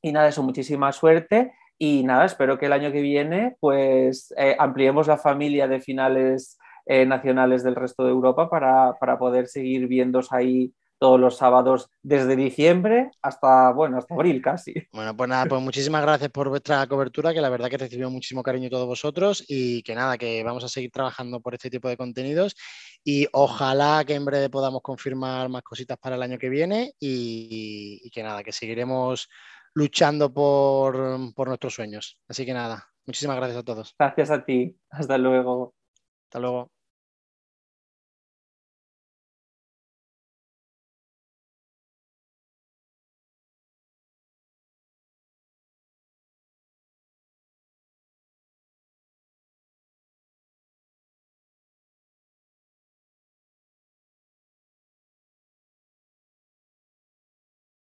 Y nada, eso, muchísima suerte. Y nada, espero que el año que viene pues ampliemos la familia de finales eh, nacionales del resto de Europa para, poder seguir viéndos ahí todos los sábados desde diciembre hasta, bueno, hasta abril casi. Bueno, pues nada, pues muchísimas gracias por vuestra cobertura, que la verdad que recibió muchísimo cariño todos vosotros y que nada, que vamos a seguir trabajando por este tipo de contenidos y ojalá que en breve podamos confirmar más cositas para el año que viene y, que nada, que seguiremos luchando por nuestros sueños. Así que nada, muchísimas gracias a todos. Gracias a ti, hasta luego. Hasta luego.